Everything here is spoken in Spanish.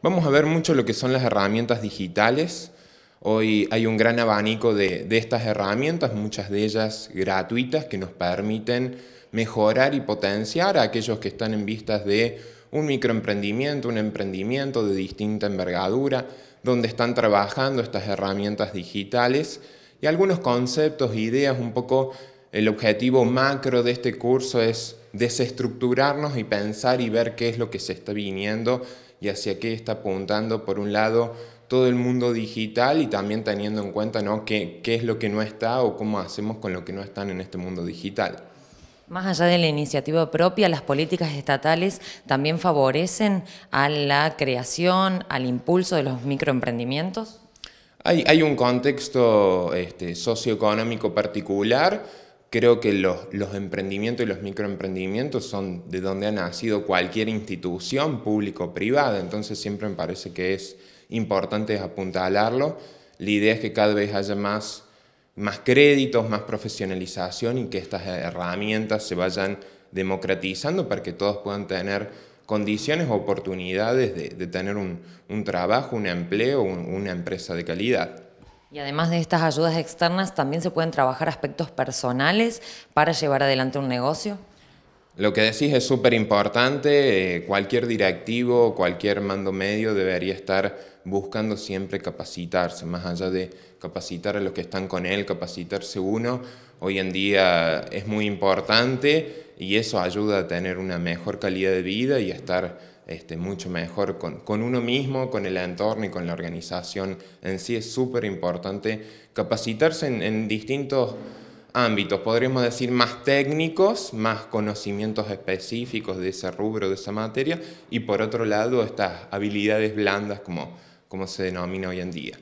Vamos a ver mucho lo que son las herramientas digitales. Hoy hay un gran abanico de, estas herramientas, muchas de ellas gratuitas, que nos permiten mejorar y potenciar a aquellos que están en vistas de un microemprendimiento, un emprendimiento de distinta envergadura, donde están trabajando estas herramientas digitales y algunos conceptos, ideas, un poco el objetivo macro de este curso es desestructurarnos y pensar y ver qué es lo que se está viniendo y hacia qué está apuntando, por un lado, todo el mundo digital y también teniendo en cuenta ¿no? qué, es lo que no está o cómo hacemos con lo que no están en este mundo digital. Más allá de la iniciativa propia, las políticas estatales también favorecen a la creación, al impulso de los microemprendimientos. Hay, un contexto este, socioeconómico particular Creo que los, emprendimientos y los microemprendimientos son de donde ha nacido cualquier institución, público o privada, entonces siempre me parece que es importante apuntalarlo. La idea es que cada vez haya más, más créditos, más profesionalización y que estas herramientas se vayan democratizando para que todos puedan tener condiciones, oportunidades de, tener un, trabajo, un empleo, una empresa de calidad. Y además de estas ayudas externas, ¿también se pueden trabajar aspectos personales para llevar adelante un negocio? Lo que decís es súper importante. Eh, cualquier directivo, cualquier mando medio debería estar buscando siempre capacitarse, más allá de capacitar a los que están con él, capacitarse uno. Hoy en día es muy importante y eso ayuda a tener una mejor calidad de vida y estar este, mucho mejor con, uno mismo, con el entorno y con la organización en sí. Es súper importante capacitarse en, en distintos ámbitos, podríamos decir, más técnicos, más conocimientos específicos de ese rubro, de esa materia, y por otro lado estas habilidades blandas como, como se denomina hoy en día.